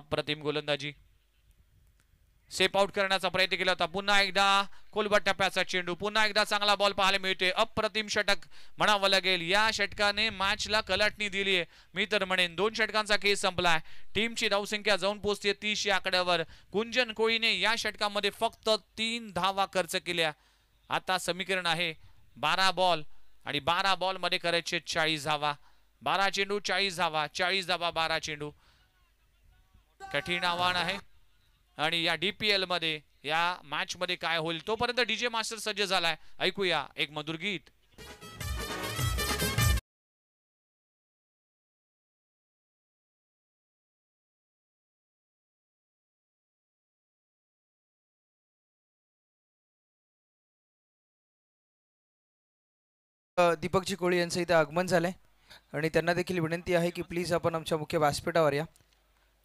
अप्रतिम गोलंदाजी सेप आउट करण्याचा प्रयत्न केला होता पुन्हा एकदा कोलबट टप्प्याचा चेंडू पुन्हा एकदा चांगला बॉल पाहायला मिळतोय अप्रतिम षटक म्हणावं लागेल या षटकाने मॅचला कलाटणी दिली आहे मी तर म्हणेन दोन षटकांचा केस संपलाय टीमची धावसंख्या जाऊन पोहोचते तीस या आकड्यावर कुंजन कोळीने या षटकामध्ये फक्त तीन धावा खर्च केल्या आता समीकरण आहे बारा बॉल आणि बारा मध्ये करायचे चाळीस धावा बारा चेंडू चाळीस धावा चाळीस धावा बारा चेंडू कठीण आव्हान आहे आणि या डी पी एलमध्ये या मध्ये काय होईल तोपर्यंत डी जे मास्टर सज्ज झालाय ऐकूया एक मधुर गीत दीपकजी कोळी यांचं इथं आगमन झालंय आणि त्यांना देखील विनंती आहे की प्लीज आपण आमच्या मुख्य व्यासपीठावर या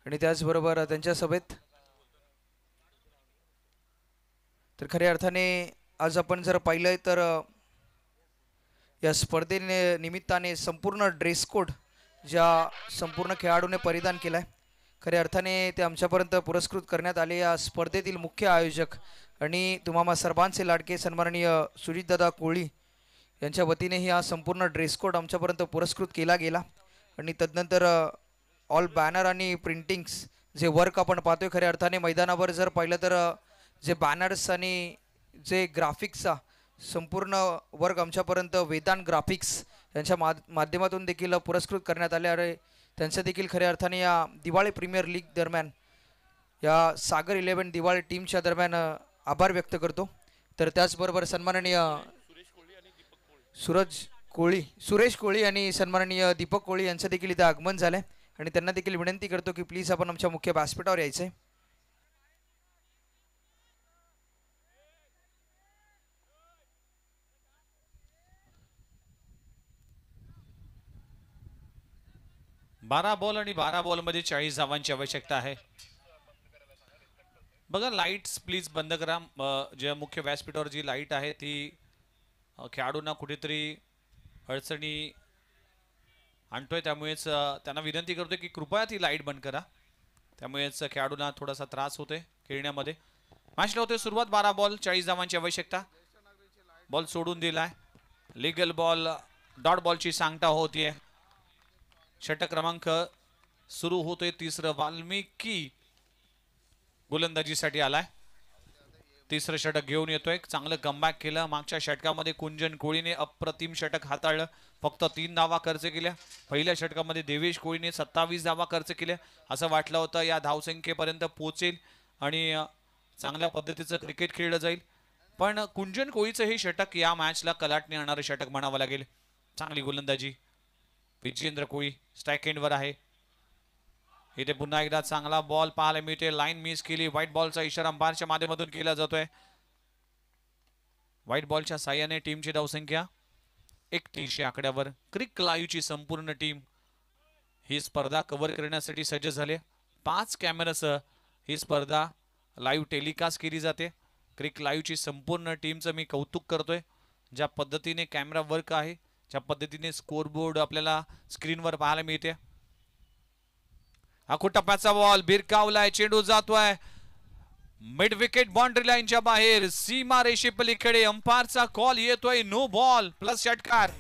आणि त्याचबरोबर त्यांच्या सभेत तर खऱ्या अर्थाने आज आपण जर पाहिलं तर या स्पर्धेने निमित्ताने संपूर्ण ड्रेस कोड ज्या संपूर्ण खेळाडूने परिधान केला आहे खऱ्या अर्थाने ते आमच्यापर्यंत पुरस्कृत करण्यात आले या स्पर्धेतील मुख्य आयोजक आणि तुम्हाला सर्वांचे लाडके सन्माननीय सुजितदादा कोळी यांच्या वतीनेही हा संपूर्ण ड्रेस कोड आमच्यापर्यंत पुरस्कृत केला गेला आणि तदनंतर ऑल बॅनर आणि प्रिंटिंग्स जे वर्क आपण पाहतोय खऱ्या अर्थाने मैदानावर जर पाहिलं तर जे बॅनर्स आणि जे ग्राफिक्सचा संपूर्ण वर्ग आमच्यापर्यंत वेदान ग्राफिक्स यांच्या मा माध्यमातून देखील पुरस्कृत करण्यात आले अरे त्यांचं देखील खऱ्या अर्थाने या दिवाळी प्रीमियर लीग दरम्यान या सागर इलेव्हन दिवाळी टीमच्या दरम्यान आभार व्यक्त करतो तर त्याचबरोबर सन्माननीय सुरज कोळी सुरेश कोळी आणि सन्माननीय दीपक कोळी यांचं देखील इथं आगमन झालं आणि त्यांना देखील विनंती करतो की प्लीज आपण आमच्या मुख्य व्यासपीठावर यायचं बारा बॉल आणि बारा बॉलमध्ये चाळीस धावांची आवश्यकता आहे बघा लाईट्स प्लीज बंद करा जे मुख्य व्यासपीठावर जी लाईट आहे ती खेळाडूंना कुठेतरी अडचणी आणतोय त्यामुळेच त्यांना विनंती करतोय की कृपया ती लाईट बंद करा त्यामुळेच खेळाडूंना थोडासा त्रास होतोय खेळण्यामध्ये मॅचला होते सुरुवात बारा बॉल चाळीस धावांची आवश्यकता बॉल सोडून दिलाय लिगल बॉल डॉट बॉलची सांगता होतीये षटक क्रमांक सुरू होतोय तिसरं वाल्मिकी गोलंदाजीसाठी आलाय तिसरं षटक घेऊन येतोय चांगलं कमबॅक केलं मागच्या षटकामध्ये कुंजन कोळीने अप्रतिम षटक हाताळलं फक्त तीन धावा खर्च केल्या पहिल्या षटकामध्ये देवेश कोळीने सत्तावीस धावा खर्च केल्या असं वाटलं होतं या धावसंख्येपर्यंत पोचेल आणि चांगल्या पद्धतीचं क्रिकेट खेळलं जाईल पण कुंजन कोळीचं हे षटक या मॅचला कलाटणी आणणारं षटक म्हणावं लागेल चांगली गोलंदाजी विजेंद्र कोळी स्ट्राईक एंडवर आहे इथे पुन्हा एकदा चांगला बॉल पाहायला मिळते लाईन मिस केली व्हाईट बॉलचा इशारा बारच्या माध्यमातून केला जातोय व्हाईट बॉलच्या साह्याने टीमची धावसंख्या एकतीसशे आकड्यावर क्रिक लाईव्हची संपूर्ण टीम ही स्पर्धा कव्हर करण्यासाठी सज्ज झाले पाच कॅमेरासह ही स्पर्धा लाईव्ह टेलिकास्ट केली जाते क्रिक लाईव्हची संपूर्ण टीमचं मी कौतुक करतोय ज्या पद्धतीने कॅमेरा वर्क आहे ज्या पद्धतीने स्कोरबोर्ड आपल्याला स्क्रीनवर पाहायला मिळते हा टप्प्याचा बॉल बिरकावलाय चेंडू जातोय मिड विकेट बाउंड्री लाईनच्या बाहेर सीमा रेषे अंपायरचा कॉल येतोय नो बॉल प्लस षटकार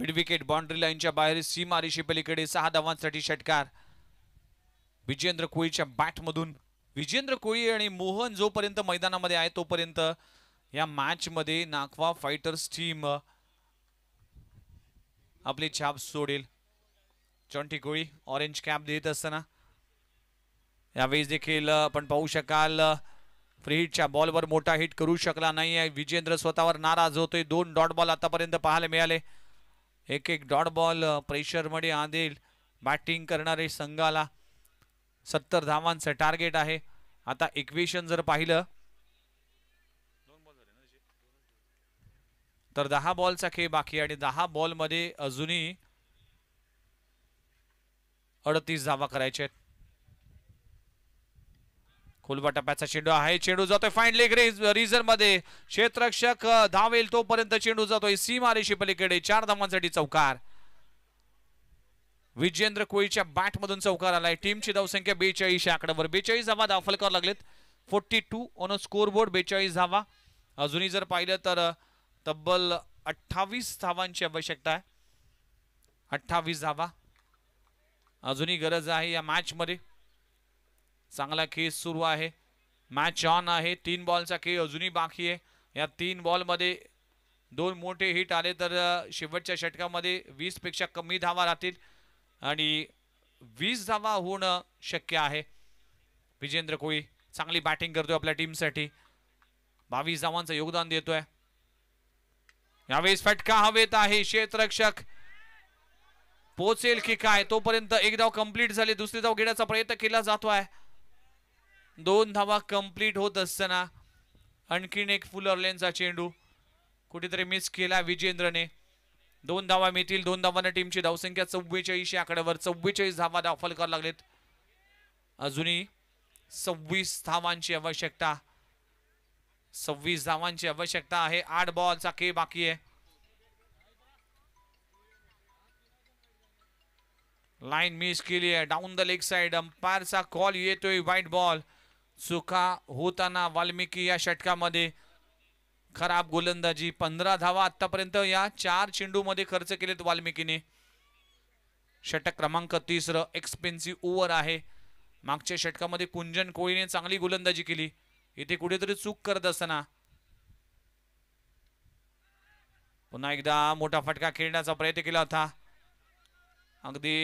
मिडविकेट बाउंड्री लाईनच्या बाहेर सीमा पलीकडे सहा धावांसाठी षटकार विजेंद्र कोळीच्या बॅटमधून विजेंद्र कोळी आणि मोहन जोपर्यंत मैदानामध्ये आहे तोपर्यंत या मॅचमध्ये नाखवा फायटर्स टीम आपली छाप सोडेल चौंटी कोळी ऑरेंज कॅप देत असताना यावेळेस देखील आपण पाहू शकाल फ्रीटच्या बॉलवर मोठा हिट करू शकला नाही आहे विजेंद्र स्वतःवर नाराज होतोय दोन डॉट बॉल आतापर्यंत पाहायला मिळाले एक एक डॉट बॉल प्रेशर प्रेशरमध्ये आणेल बॅटिंग करणारे संघाला सत्तर धावांचं टार्गेट आहे आता इक्वेशन जर पाहिलं तर दहा बॉलचा खेळ बाकी आणि दहा बॉलमध्ये अजूनही अडतीस धावा करायचे आहेत फुलबा टप्प्याचा चेंडू आहे चेंडू जातोय फाईन लेग रिझन मध्ये क्षेत्ररक्षक धावेल तोपर्यंत चेंडू जातोय सीमारेषी पलीकडे चार धावांसाठी चौकार विजेंद्र कोळीच्या बॅटमधून चौकार आलाय टीमची धावसंख्या बेचाळीस आकड्यावर बेचाळीस धावा दाखल करावं लागलेत forty two on scoreboard बेचाळीस धावा अजूनही जर पाहिलं तर तब्बल अठ्ठावीस धावांची आवश्यकता आहे अठ्ठावीस धावा अजूनही गरज आहे या मॅच मध्ये चांगला खेळ सुरू आहे मॅच ऑन आहे तीन बॉलचा खेळ अजूनही बाकी आहे या तीन बॉलमध्ये दोन मोठे हिट आले तर शेवटच्या षटकामध्ये पेक्षा कमी धावा राहतील आणि वीस धावा होणं शक्य आहे विजेंद्र कोळी चांगली बॅटिंग करतोय आपल्या टीमसाठी बावीस धावांचं योगदान देतोय यावेळेस फटका हवेत आहे क्षेत्ररक्षक पोचेल की काय तोपर्यंत एक धाव कंप्लीट झाली दुसरी धाव घेण्याचा प्रयत्न केला जातो आहे दोन धावा कंप्लीट होत असताना आणखीन एक फुलर लेनचा चेंडू कुठेतरी मिस केला विजेंद्रने दोन धावा मिळतील दोन धावांना टीमची धावसंख्या चव्वेचाळीस आकड्यावर चव्वेचाळीस धावा दाखल करायला लागलेत अजूनही सव्वीस धावांची आवश्यकता सव्वीस धावांची आवश्यकता आहे आठ बॉलचा के बाकी आहे लाईन मिस केली आहे डाऊन द लेग साइड अंपायरचा कॉल येतोय व्हाईट बॉल सुखा होताना वाल्मिकी या षटकामध्ये खराब गोलंदाजी पंधरा धावा आतापर्यंत या चार चेंडू मध्ये खर्च केलेत वाल्मिकीने षटक क्रमांक तिसरं एक्सपेन्सिव्ह ओव्हर आहे मागच्या षटकामध्ये कुंजन कोळीने चांगली गोलंदाजी केली इथे कुठेतरी चूक करत असताना पुन्हा एकदा मोठा फटका खेळण्याचा प्रयत्न केला होता अगदी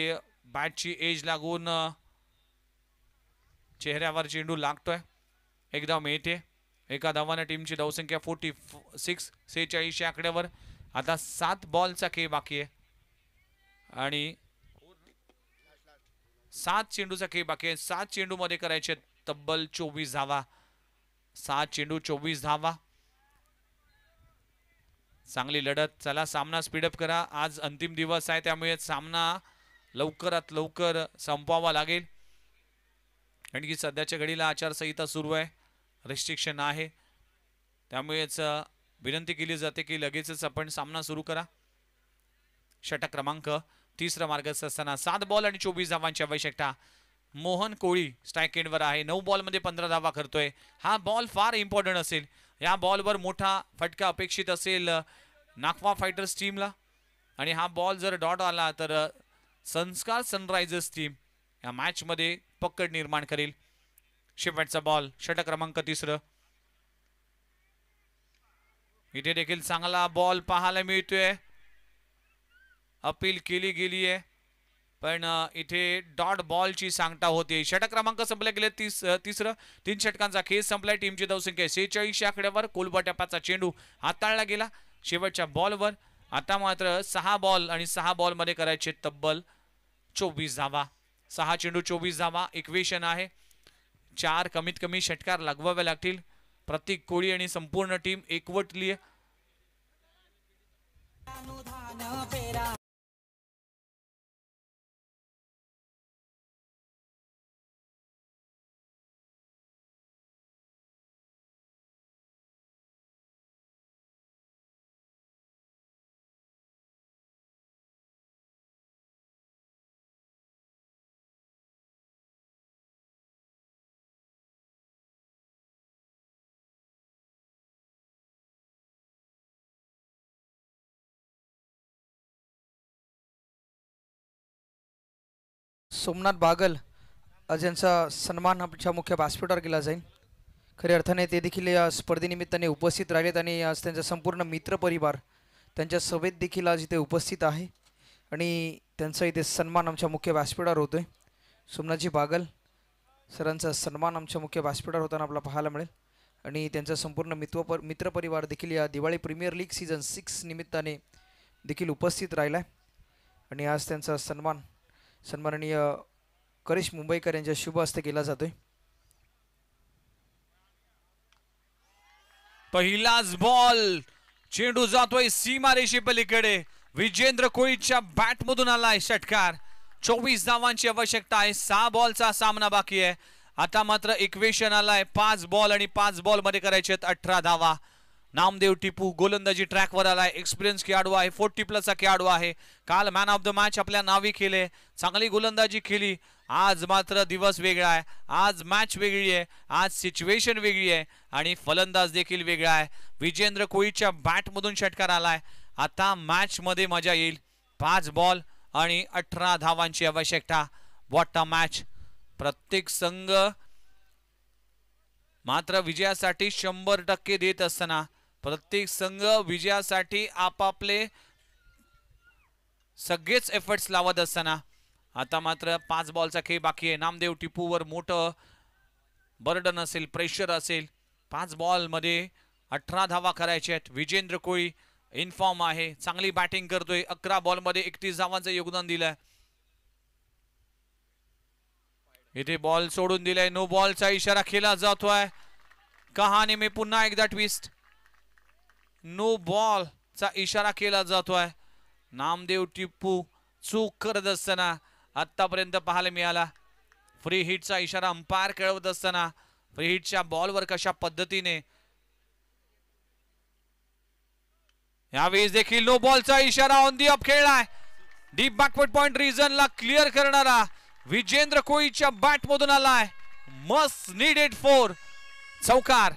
बॅटची एज लागून चेहऱ्यावर चेंडू लागतोय एकदा धाव मिळते एका धावाने टीमची धावसंख्या फोर्टी सिक्स सेहेचाळीसच्या आकड्यावर आता सात बॉलचा खेळ बाकी आहे आणि सात चेंडूचा खेळ बाकी आहे सात चेंडूमध्ये करायचे तब्बल चोवीस धावा सात चेंडू चोवीस धावा चांगली लढत चला सामना स्पीडअप करा आज अंतिम दिवस आहे त्यामुळे सामना लवकरात लवकर संपवावा लागेल कारण की सध्याच्या घडीला आचारसंहिता सुरू आहे रिस्ट्रिक्शन आहे त्यामुळेच विनंती केली जाते की लगेचच आपण सामना सुरू करा षटक क्रमांक तिसरा मार्गस्थ असताना सात बॉल आणि चोवीस धावांची आवश्यकता मोहन कोळी स्ट्राईक एंडवर आहे नऊ बॉलमध्ये पंधरा धावा करतोय हा बॉल फार इम्पॉर्टंट असेल या बॉलवर मोठा फटका अपेक्षित असेल नाकवा फायटर्स टीमला आणि हा बॉल जर डॉट आला तर संस्कार सनरायझर्स टीम या मॅचमध्ये पकड निर्माण करेल शेवटचा बॉल षटक क्रमांक तिसरं इथे देखील चांगला बॉल पाहायला मिळतोय अपील केली गेली आहे पण इथे डॉट बॉलची सांगता होते षटक क्रमांक संपले गेले तीस तिसरं तीन षटकांचा खेळ संपलाय टीमची धावसंख्या सेहेचाळीस आकड्यावर कोलबा चेंडू हाताळला गेला शेवटच्या बॉलवर आता मात्र सहा बॉल आणि सहा बॉलमध्ये करायचे तब्बल चोवीस धावा सहा चेंडू चोवीस धावा इक्वेशन आहे चार कमीत कमी षटकार लागवावे लागतील प्रत्येक कोळी आणि संपूर्ण टीम एकवटली सोमनाथ बागल यांचा सन्मान आमच्या मुख्य व्यासपीठावर केला जाईल खऱ्या अर्थाने ते देखील या स्पर्धेनिमित्ताने उपस्थित राहिलेत आणि आज त्यांचा संपूर्ण मित्रपरिवार त्यांच्या सभेत देखील आज इथे उपस्थित आहे आणि त्यांचा इथे सन्मान आमच्या मुख्य व्यासपीठावर होतो आहे सोमनाथजी बागल सरांचा सन्मान आमच्या मुख्य व्यासपीठावर होताना आपल्याला पाहायला मिळेल आणि त्यांचा संपूर्ण मित्रप मित्रपरिवार देखील या Diwali premier league season six निमित्ताने देखील उपस्थित राहिला आहे आणि आज त्यांचा सन्मान सन्माननीय करिश मुंबईकर यांच्या शुभ हस्ते केला जातोय पहिलाच बॉल चेंडू जातोय सीमारेषे पलीकडे विजेंद्र कोळीच्या मधून आलाय षटकार चोवीस धावांची आवश्यकता आहे सहा बॉलचा सामना बाकी आहे आता मात्र इक्वेशन आलाय पाच बॉल आणि पाच बॉल मध्ये करायचे आहेत अठरा धावा नामदेव टिपू गोलंदाजी ट्रॅकवर आलाय एक्सपिरियन्स खेळाडू आहे फोर्टी प्लसचा खेळाडू आहे काल मॅन ऑफ द मॅच आपल्या नावी केले चांगली गोलंदाजी केली आज मात्र दिवस वेगळा आहे आज मॅच वेगळी आहे आज सिच्युएशन वेगळी आहे आणि फलंदाज देखील वेगळा आहे विजेंद्र कोळीच्या बॅटमधून षटकार आलाय आता मॅचमध्ये मजा येईल पाच बॉल आणि अठरा धावांची आवश्यकता वॉट अ मॅच प्रत्येक संघ मात्र विजयासाठी शंभर टक्के देत असताना प्रत्येक संघ विजयासाठी आपापले सगळेच एफर्ट्स लावत असताना आता मात्र पाच बॉलचा खेळ बाकी आहे नामदेव टिपूवर मोठं बर्डन असेल प्रेशर असेल पाच बॉलमध्ये अठरा धावा करायचे आहेत विजेंद्र कोळी इनफॉर्म आहे चांगली बॅटिंग करतोय अकरा बॉलमध्ये एकतीस धावांचं योगदान दिलंय इथे बॉल सोडून दिलाय नो बॉलचा इशारा केला जातोय कहाणी मी पुन्हा एकदा ट्विस्ट नो बॉल चा इशारा केला जातोय नामदेव टिप्पू चूक करत असताना आतापर्यंत पाहायला मिळाला फ्री हिटचा इशारा अंपायर खेळवत असताना फ्री हिटच्या बॉलवर कशा पद्धतीने यावेळेस देखील नो बॉलचा इशारा ऑन दी अप खेळलाय डीप बॅकवर्ड पॉइंट ला क्लिअर करणारा विजेंद्र कोळीच्या मधून आलाय मस्ट नीडेड फोर चौकार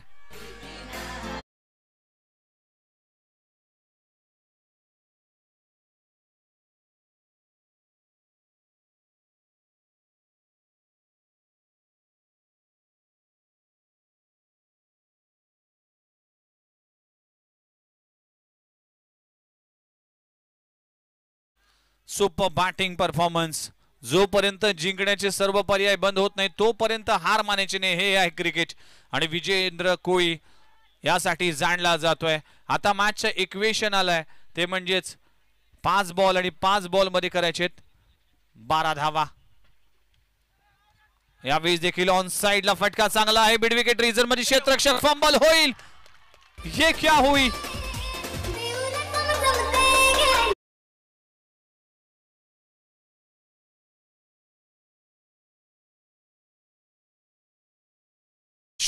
सुपर बॅटिंग परफॉर्मन्स जोपर्यंत जिंकण्याचे सर्व पर्याय बंद होत नाही तोपर्यंत हार मानायचे नाही हे आहे क्रिकेट आणि विजयेंद्र कोळी यासाठी जाणला जातोय आता मॅचचं इक्वेशन आलंय ते म्हणजेच पाच बॉल आणि पाच मध्ये करायचे बारा धावा यावेळी देखील ऑन साईडला फटका चांगला आहे बिडविकेट रिझर मध्ये क्षेत्रक्षक फंबल होईल हे क्या होईल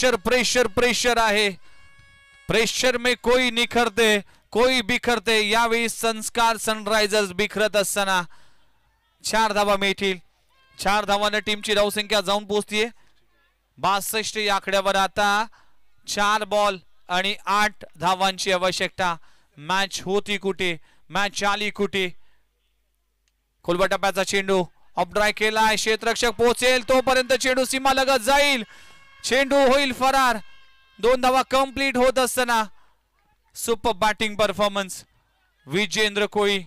प्रेशर प्रेशर प्रेशर आहे प्रेशर में कोई निखरते कोई बिखरते यावेळी संस्कार सनरायझर्स बिखरत असताना चार धावा मिळतील चार धावाने टीमची धावसंख्या जाऊन पोहोचतीये बासष्ट या आकड्यावर आता चार बॉल आणि आठ धावांची आवश्यकता मॅच होती कुठे मॅच आली कुठे कोलबा टप्प्याचा चेंडू अपड्राय केलाय क्षेत्रक्षक पोहोचेल तोपर्यंत चेंडू सीमा लगत जाईल चेंडू होईल फरार दोन धावा कंप्लीट होत असताना super batting performance Vijendra Koli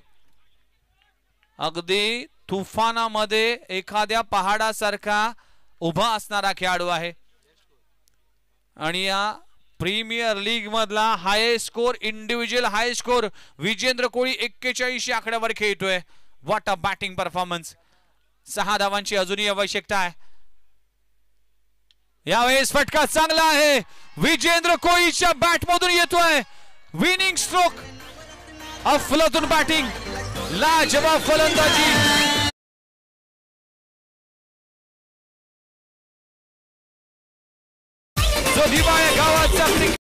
अगदी तुफानामध्ये एखाद्या पहाडासारखा उभा असणारा खेळाडू आहे आणि या प्रीमियर लीग मधला highest score individual high score Vijendra Koli एक्केचाळीस आकड्यावर खेळतोय वॉट अ बॅटिंग परफॉर्मन्स सहा धावांची अजूनही आवश्यकता आहे यावेळेस फटका चांगला आहे विजेंद्र कोळीच्या बॅटमधून येतोय विनिंग स्ट्रोक अफलतून बॅटिंग लाजवाब फलंदाजी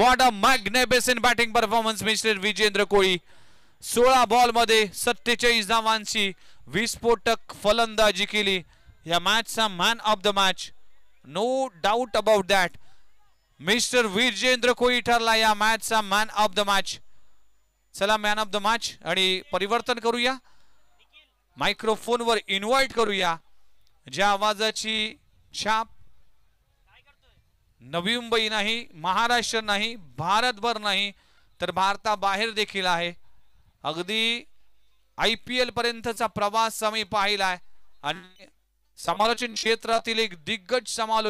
what a magnificent batting performance mister Vijendra Koli सोळा मध्ये सत्तेचाळीस धावांची विस्फोटक फलंदाजी केली या मॅचचा man of the match no doubt about that mister Vijendra Koli ठरला या मॅचचा मॅन ऑफ द मॅच चला मॅन ऑफ द मॅच आणि परिवर्तन करूया मायक्रोफोनवर इन्व्हाइट करूया ज्या आवाजाची छाप नवी मुंबई नाही महाराष्ट्र नाही भारतभर नाही तर भारताबाहेर देखील आहे अगदी आय पी एल पर्यंतचा प्रवास आम्ही पाहिला आहे आणि समालोचन क्षेत्रातील एक दिग्गज समालो